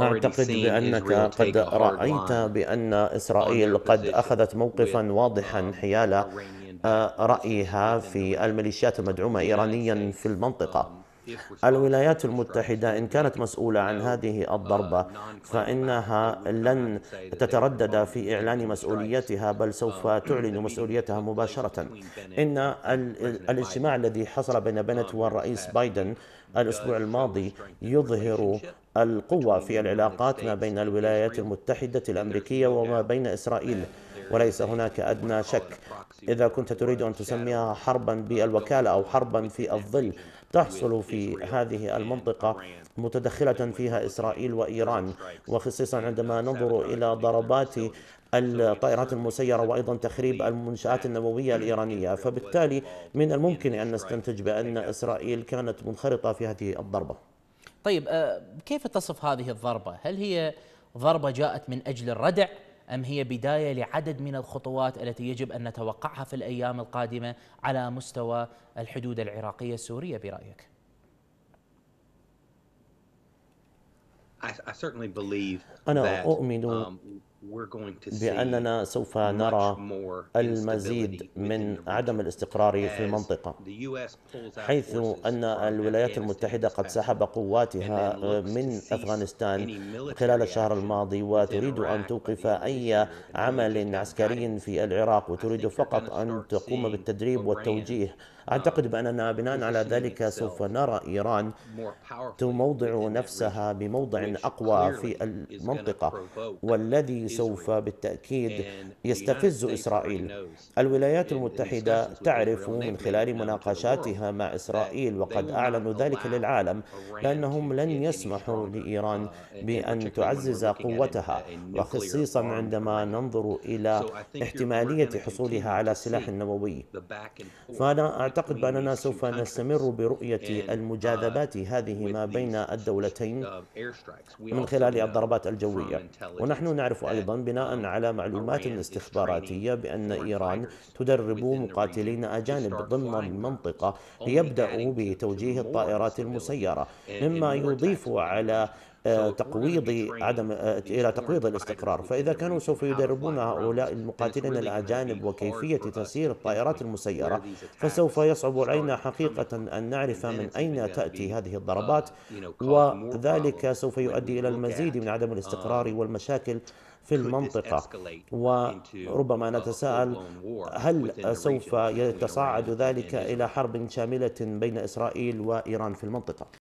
أعتقد بأنك قد رأيت بأن إسرائيل قد أخذت موقفا واضحا um, حيال آه، رأيها في الميليشيات المدعومة إيرانيا في المنطقة um, الولايات المتحدة إن كانت مسؤولة عن هذه uh, الضربة فإنها لن تتردد في إعلان مسؤوليتها بل um, سوف تعلن مسؤوليتها مباشرة إن الاجتماع الذي حصل بين بنت والرئيس بايدن الأسبوع الماضي يظهر القوة في العلاقات ما بين الولايات المتحدة الأمريكية وما بين إسرائيل وليس هناك أدنى شك إذا كنت تريد أن تسميها حربا بالوكالة أو حربا في الظل تحصل في هذه المنطقة متدخلة فيها إسرائيل وإيران وخصيصا عندما ننظر إلى ضربات الطائرات المسيرة وأيضا تخريب المنشآت النووية الإيرانية فبالتالي من الممكن أن نستنتج بأن إسرائيل كانت منخرطة في هذه الضربة طيب آه، كيف تصف هذه الضربة؟ هل هي ضربة جاءت من أجل الردع أم هي بداية لعدد من الخطوات التي يجب أن نتوقعها في الأيام القادمة على مستوى الحدود العراقية السورية برأيك؟ أنا أؤمن um, بأننا سوف نرى المزيد من عدم الاستقرار في المنطقة حيث أن الولايات المتحدة قد سحب قواتها من أفغانستان خلال الشهر الماضي وتريد أن توقف أي عمل عسكري في العراق وتريد فقط أن تقوم بالتدريب والتوجيه uh, أعتقد بأننا بناء على ذلك سوف نرى إيران تموضع نفسها بموضع أقوى في المنطقة والذي سوف بالتأكيد يستفز إسرائيل الولايات المتحدة تعرف من خلال مناقشاتها مع إسرائيل وقد أعلنوا ذلك للعالم بأنهم لن يسمحوا لإيران uh, بأن تعزز قوتها uh, وخصيصا عندما ننظر إلى احتمالية حصولها على سلاح نووي فأنا أعتقد بأننا سوف نستمر برؤية uh, المجاذبات هذه ما بين الدولتين من خلال الضربات الجوية ونحن نعرف أيضا أيضا بناء على معلومات استخباراتية بأن إيران تدرب مقاتلين أجانب ضمن المنطقة ليبدأوا بتوجيه الطائرات المسيرة مما يضيف على آه، تقويض عدم آه، الى تقويض الاستقرار، فاذا كانوا سوف يدربون هؤلاء المقاتلين الاجانب وكيفيه تسيير الطائرات المسيره، فسوف يصعب علينا حقيقه ان نعرف من اين تاتي هذه uh, الضربات، وذلك سوف يؤدي الى المزيد من عدم الاستقرار um, والمشاكل في المنطقة وربما نتساءل هل سوف يتصاعد ذلك إلى حرب شاملة بين إسرائيل وإيران في المنطقة